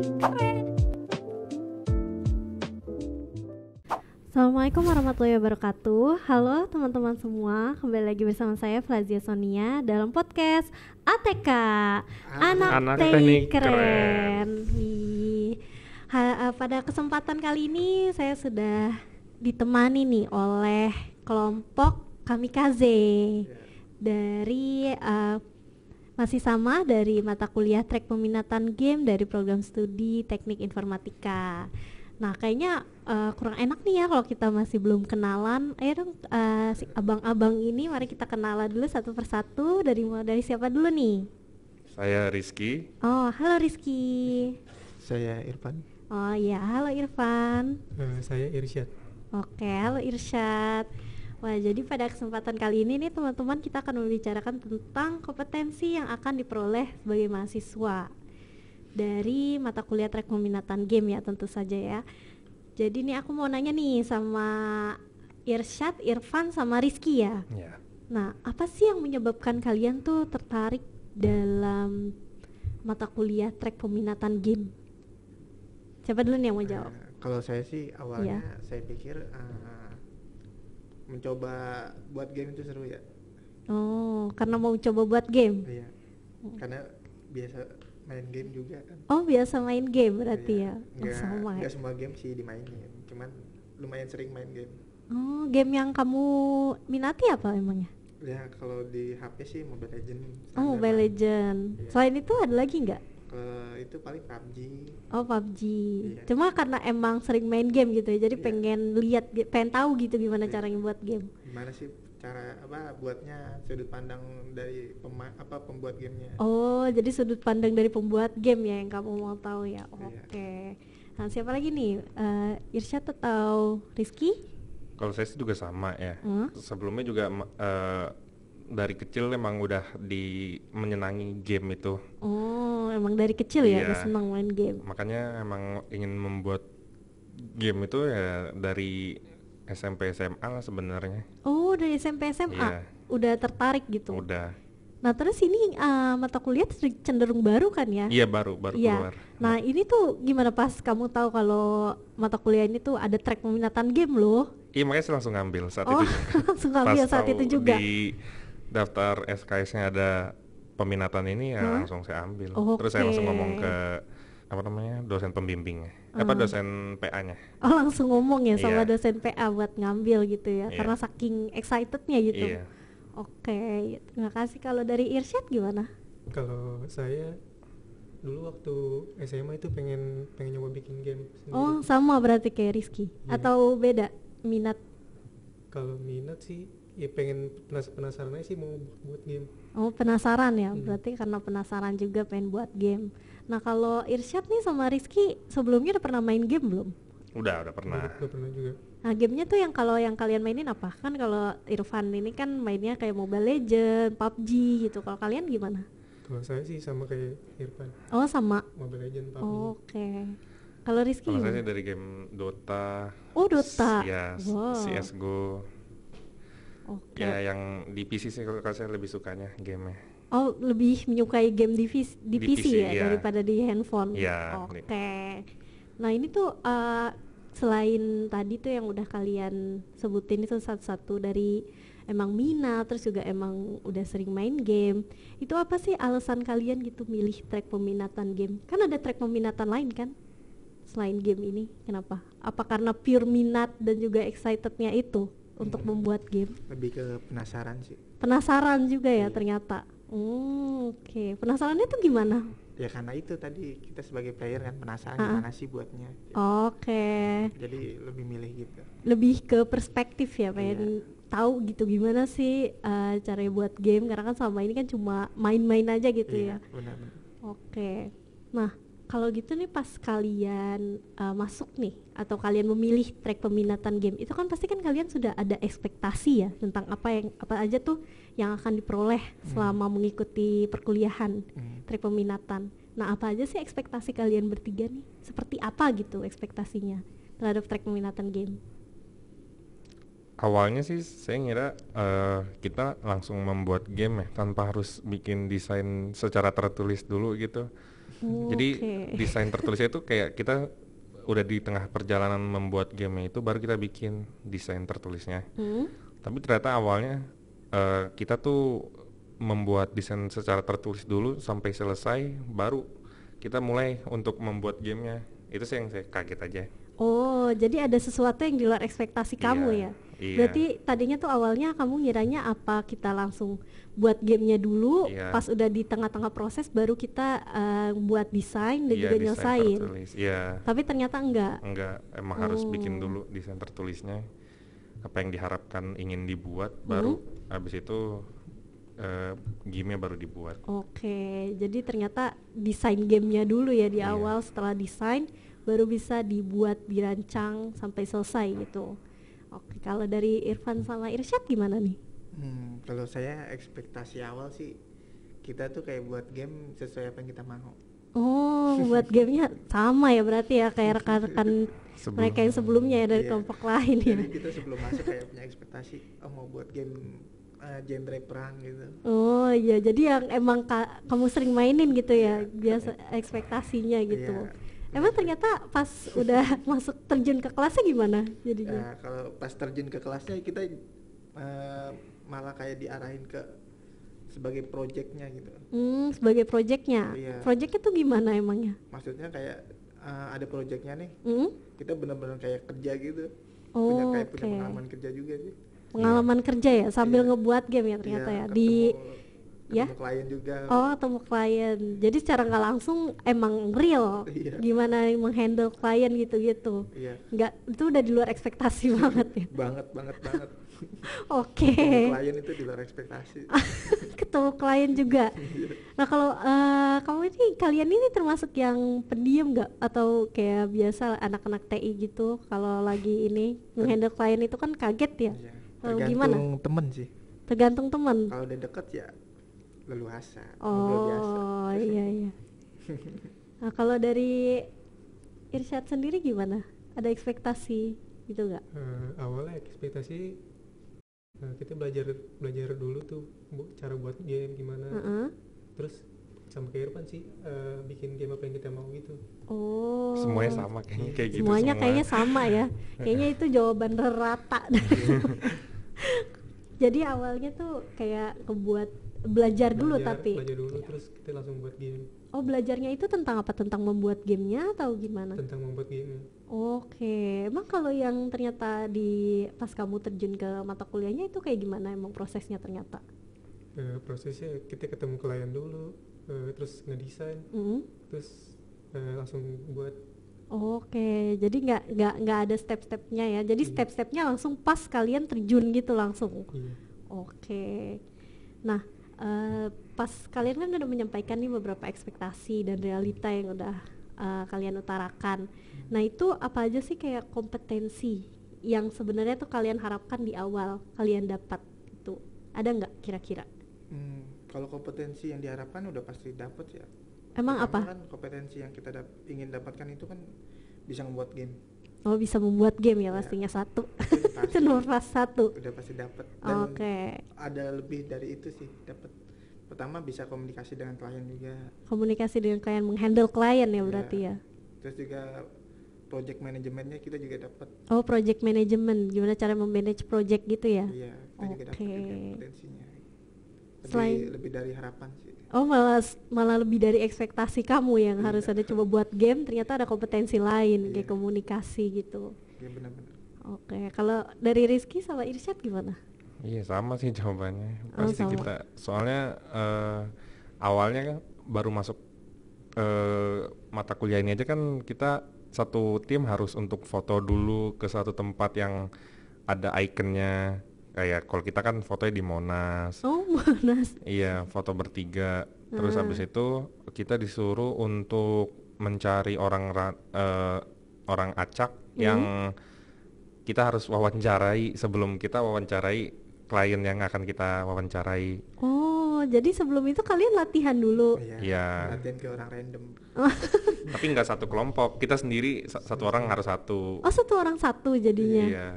keren. Assalamualaikum warahmatullahi wabarakatuh Halo teman-teman semua Kembali lagi bersama saya Flazia Sonia Dalam podcast ATK ah, Anak, Anak Teknik, Keren, Keren. Eh, pada kesempatan kali ini Saya sudah ditemani nih oleh kelompok kamikaze yeah. Dari uh, masih sama dari mata kuliah track peminatan game dari program studi Teknik Informatika. Nah, kayaknya uh, kurang enak nih ya kalau kita masih belum kenalan. Ayo dong uh, si abang-abang ini mari kita kenalan dulu satu persatu dari dari siapa dulu nih? Saya Rizky. Oh, halo Rizky. Saya Irfan. Oh ya halo Irfan. Uh, saya Irsyad. Oke, halo Irsyad. Wah, jadi pada kesempatan kali ini nih teman-teman kita akan membicarakan tentang kompetensi yang akan diperoleh sebagai mahasiswa dari mata kuliah track peminatan game ya tentu saja ya. Jadi nih aku mau nanya nih sama Irsyad, Irfan sama Rizky ya. Yeah. Nah, apa sih yang menyebabkan kalian tuh tertarik dalam mata kuliah track peminatan game? Siapa dulu nih yang mau jawab? Eh, kalau saya sih awalnya yeah. saya pikir uh, mencoba buat game itu seru ya oh karena mau coba buat game iya hmm. karena biasa main game juga kan oh biasa main game berarti iya. ya oh, nggak, oh, sama ya. nggak semua game sih dimainin cuman lumayan sering main game oh game yang kamu minati apa emangnya ya kalau di HP sih Mobile Legend oh Mobile Legend ya. selain itu ada lagi nggak Uh, itu paling PUBG. Oh PUBG. Yeah. Cuma karena emang sering main game gitu ya, jadi yeah. pengen lihat, pengen tahu gitu gimana yeah. caranya buat game. Gimana sih cara apa buatnya sudut pandang dari pema, apa pembuat gamenya? Oh jadi sudut pandang dari pembuat game ya yang kamu mau tahu ya? Iya. Oke. Okay. Nah siapa lagi nih? Uh, Irsyad atau Rizky? Kalau saya sih juga sama ya. Hmm? Sebelumnya juga uh, dari kecil emang udah di menyenangi game itu. Oh, emang dari kecil ya, ya udah senang main game. Makanya emang ingin membuat game itu ya dari SMP SMA lah sebenarnya. Oh, dari SMP SMA. Ya. Udah tertarik gitu. Udah. Nah terus ini uh, mata kuliah cenderung baru kan ya? Iya baru baru ya. keluar. Nah, nah ini tuh gimana pas kamu tahu kalau mata kuliah ini tuh ada track peminatan game loh? Iya makanya saya langsung ngambil saat oh, itu. langsung ngambil saat itu juga. Di daftar SKS-nya ada peminatan ini ya hmm? langsung saya ambil. Okay. Oh, Terus saya langsung ngomong ke apa namanya dosen pembimbingnya hmm. apa dosen PA-nya oh langsung ngomong ya sama yeah. dosen PA buat ngambil gitu ya yeah. karena saking excited-nya gitu yeah. oke okay. terima kasih kalau dari Irsyad gimana kalau saya dulu waktu SMA itu pengen pengen nyoba bikin game sendiri. oh sama berarti kayak Rizky yeah. atau beda minat kalau minat sih ya pengen penasaran aja sih mau buat game oh penasaran ya hmm. berarti karena penasaran juga pengen buat game nah kalau Irsyad nih sama Rizky sebelumnya udah pernah main game belum udah udah pernah udah, udah pernah juga Nah, gamenya tuh yang kalau yang kalian mainin apa? Kan kalau Irfan ini kan mainnya kayak Mobile Legend, PUBG gitu. Kalau kalian gimana? Kalau saya sih sama kayak Irfan. Oh, sama. Mobile Legend, PUBG. Oh, Oke. Okay. Kalau Rizky? Kalau saya dari game Dota. Oh, Dota. CS, wow. CS:GO. Okay. Ya yang di PC sih kalau saya lebih sukanya gamenya. Oh, lebih menyukai game di, di, di PC, PC ya iya. daripada di handphone. Iya. Oke. Okay. Nah, ini tuh uh, selain tadi tuh yang udah kalian sebutin itu satu-satu dari emang Mina terus juga emang udah sering main game. Itu apa sih alasan kalian gitu milih track peminatan game? Kan ada track peminatan lain kan? Selain game ini, kenapa? Apa karena pure minat dan juga excitednya itu? untuk membuat game? Lebih ke penasaran sih. Penasaran juga ya hmm. ternyata. Hmm, oke. Okay. Penasarannya tuh gimana? Ya karena itu tadi kita sebagai player kan penasaran ah. gimana sih buatnya. Gitu. Oke. Okay. Jadi lebih milih gitu. Lebih ke perspektif ya, pengen yeah. Iya. tahu gitu gimana sih uh, cara buat game karena kan selama ini kan cuma main-main aja gitu yeah, ya. Oke. Okay. Nah, kalau gitu nih pas kalian uh, masuk nih atau kalian memilih track peminatan game itu kan pasti kan kalian sudah ada ekspektasi ya tentang apa yang apa aja tuh yang akan diperoleh hmm. selama mengikuti perkuliahan hmm. track peminatan. Nah apa aja sih ekspektasi kalian bertiga nih? Seperti apa gitu ekspektasinya terhadap track peminatan game? Awalnya sih saya ngira uh, kita langsung membuat game ya tanpa harus bikin desain secara tertulis dulu gitu Okay. Jadi desain tertulisnya itu kayak kita udah di tengah perjalanan membuat game itu baru kita bikin desain tertulisnya. Hmm? Tapi ternyata awalnya uh, kita tuh membuat desain secara tertulis dulu sampai selesai baru kita mulai untuk membuat gamenya. Itu sih yang saya kaget aja. Oh, jadi ada sesuatu yang di luar ekspektasi yeah. kamu ya? Iya. Berarti tadinya tuh awalnya kamu ngiranya apa kita langsung buat gamenya dulu, iya. pas udah di tengah-tengah proses baru kita uh, buat desain dan iya, juga nyelesain. Iya. Tapi ternyata enggak. Enggak, emang oh. harus bikin dulu desain tertulisnya apa yang diharapkan ingin dibuat, baru hmm. abis itu uh, gamenya baru dibuat. Oke, jadi ternyata desain gamenya dulu ya di yeah. awal setelah desain baru bisa dibuat dirancang sampai selesai gitu. Oke, kalau dari Irfan sama Irsyad gimana nih? Hmm, kalau saya ekspektasi awal sih kita tuh kayak buat game sesuai apa yang kita mau. Oh, buat gamenya sama ya berarti ya kayak rekan-rekan mereka yang sebelumnya ya dari iya. kelompok lain ya. Jadi kita sebelum masuk kayak punya ekspektasi oh mau buat game uh, genre perang gitu. Oh iya, jadi yang emang ka kamu sering mainin gitu ya, iya. biasa ekspektasinya gitu. Iya. Emang ternyata pas udah masuk terjun ke kelasnya gimana jadinya? Ya, kalau pas terjun ke kelasnya kita uh, malah kayak diarahin ke sebagai proyeknya gitu. Hmm, sebagai proyeknya. Iya. Proyeknya tuh gimana emangnya? Maksudnya kayak uh, ada proyeknya nih. Hmm? Kita benar-benar kayak kerja gitu. Oh, punya kayak okay. punya pengalaman kerja juga sih. Pengalaman iya. kerja ya sambil iya. ngebuat game ya ternyata iya, ya di ya klien juga oh temu klien jadi secara nggak langsung emang real iya. gimana menghandle klien gitu gitu iya. nggak itu udah di luar ekspektasi banget ya banget banget banget oke okay. klien itu di luar ekspektasi ketemu klien juga iya. nah kalau uh, kamu ini kalian ini termasuk yang pendiam nggak atau kayak biasa anak-anak TI gitu kalau lagi ini menghandle klien itu kan kaget ya iya. tergantung gimana? temen sih tergantung teman kalau udah deket ya leluasa oh, biasa iya iya nah kalau dari Irsyad sendiri gimana ada ekspektasi gitu nggak uh, awalnya ekspektasi uh, kita belajar belajar dulu tuh bu, cara buat game gimana uh -uh. terus sama kayak Irfan sih uh, bikin game apa yang kita mau gitu. Oh. Semuanya sama kayaknya kayak gitu. Semuanya kayaknya sama ya. kayaknya itu jawaban rata. Jadi awalnya tuh kayak kebuat belajar dulu belajar, tapi belajar dulu terus kita langsung buat game oh belajarnya itu tentang apa tentang membuat gamenya atau gimana tentang membuat game oke emang kalau yang ternyata di pas kamu terjun ke mata kuliahnya itu kayak gimana emang prosesnya ternyata e, prosesnya kita ketemu klien dulu e, terus ngedesain mm -hmm. terus e, langsung buat Oke, jadi nggak nggak nggak ada step-stepnya ya. Jadi -hmm. step-stepnya langsung pas kalian terjun gitu langsung. Iya. Oke. Nah, Eh, pas kalian kan udah menyampaikan nih beberapa ekspektasi dan realita yang udah uh, kalian utarakan. Nah itu apa aja sih kayak kompetensi yang sebenarnya tuh kalian harapkan di awal kalian dapat itu ada nggak kira-kira? Hmm, kalau kompetensi yang diharapkan udah pasti dapat ya. Emang Pertama apa? Kan kompetensi yang kita dap ingin dapatkan itu kan bisa membuat game. Oh bisa membuat game ya, ya. pastinya satu. pasti. itu nomor pas satu udah pasti dapat oke okay. ada lebih dari itu sih dapat pertama bisa komunikasi dengan klien juga komunikasi dengan klien menghandle klien ya iya. berarti ya, ya. terus juga project manajemennya kita juga dapat oh project manajemen gimana cara memanage project gitu ya iya kita okay. lebih, Selain lebih dari harapan sih oh malah malah lebih dari ekspektasi kamu yang iya. harus ada coba buat game ternyata ada kompetensi lain iya. kayak komunikasi gitu iya benar-benar Oke, okay. kalau dari Rizky sama Irsyad gimana? Iya sama sih jawabannya. Oh, Pasti sama. kita soalnya uh, awalnya kan baru masuk uh, mata kuliah ini aja kan kita satu tim harus untuk foto dulu ke satu tempat yang ada ikonnya kayak kalau kita kan fotonya di Monas. Oh Monas. Iya foto bertiga. Terus ah. habis itu kita disuruh untuk mencari orang uh, orang acak mm. yang kita harus wawancarai sebelum kita wawancarai klien yang akan kita wawancarai. Oh, jadi sebelum itu kalian latihan dulu. Iya. Ya. Latihan ke orang random. Tapi nggak satu kelompok, kita sendiri satu orang harus satu. Oh, satu orang satu jadinya. Iya.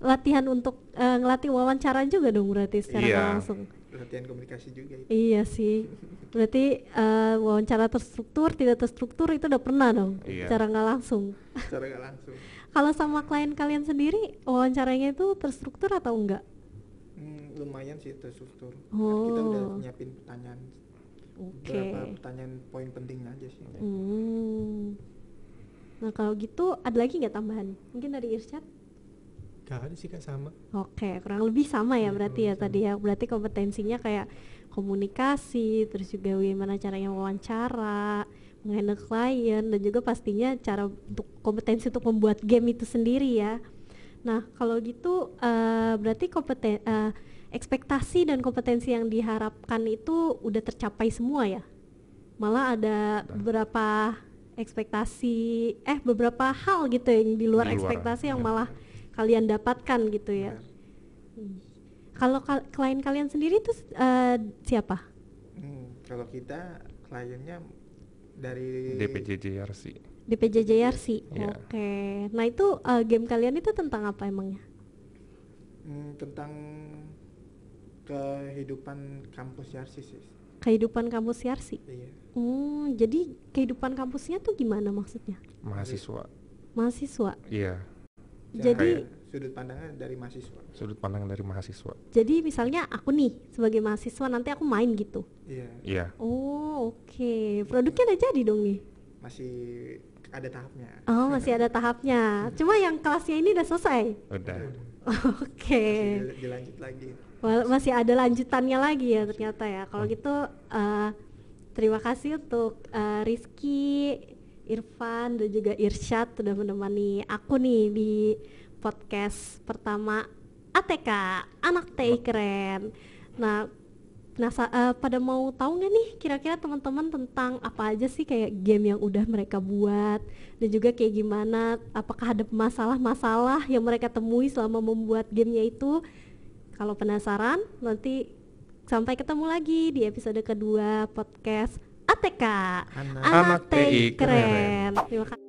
Latihan untuk uh, ngelatih wawancara juga dong berarti secara iya. langsung. Latihan komunikasi juga. Itu. Iya sih. Berarti uh, wawancara terstruktur, tidak terstruktur itu udah pernah dong. Iya. Cara nggak langsung. Cara nggak langsung kalau sama klien kalian sendiri wawancaranya itu terstruktur atau enggak hmm, lumayan sih terstruktur oh. kita udah oh. nyiapin pertanyaan okay. beberapa pertanyaan poin penting aja sih hmm. nah kalau gitu ada lagi nggak tambahan mungkin dari Irsyad Gak ada sih kak sama oke okay, kurang lebih sama ya, iya, ya berarti ya sama. tadi ya berarti kompetensinya kayak komunikasi terus juga gimana caranya wawancara ngehandle klien dan juga pastinya cara untuk kompetensi untuk membuat game itu sendiri ya. Nah kalau gitu uh, berarti kompeten uh, ekspektasi dan kompetensi yang diharapkan itu udah tercapai semua ya? Malah ada beberapa ekspektasi eh beberapa hal gitu yang di luar, ekspektasi yang ya. malah kalian dapatkan gitu ya. Hmm. Kalau kal klien kalian sendiri itu uh, eh, siapa? Hmm, kalau kita kliennya dari DPJJRC. DPJJRC. Yeah. Oke. Okay. Nah, itu uh, game kalian itu tentang apa emangnya? Hmm, tentang kehidupan kampus Yarsi sih. Kehidupan kampus Yarsi. Iya. Hmm, jadi kehidupan kampusnya tuh gimana maksudnya? Mahasiswa. Mahasiswa. Iya jadi Kayak sudut pandangnya dari mahasiswa sudut pandang dari mahasiswa jadi misalnya aku nih sebagai mahasiswa nanti aku main gitu iya iya oh oke okay. produknya udah jadi dong nih masih ada tahapnya oh masih ada tahapnya cuma yang kelasnya ini udah selesai udah oke okay. dilanjut lagi masih ada lanjutannya lagi ya ternyata ya kalau hmm. gitu uh, terima kasih untuk uh, Rizky Irfan dan juga Irsyad sudah menemani aku nih di podcast pertama ATK Anak TI Keren. Nah, uh, pada mau tahu nggak nih kira-kira teman-teman tentang apa aja sih kayak game yang udah mereka buat dan juga kayak gimana apakah ada masalah-masalah yang mereka temui selama membuat gamenya itu kalau penasaran nanti sampai ketemu lagi di episode kedua podcast ATK. Anak, Anak TI keren. keren. Terima kasih.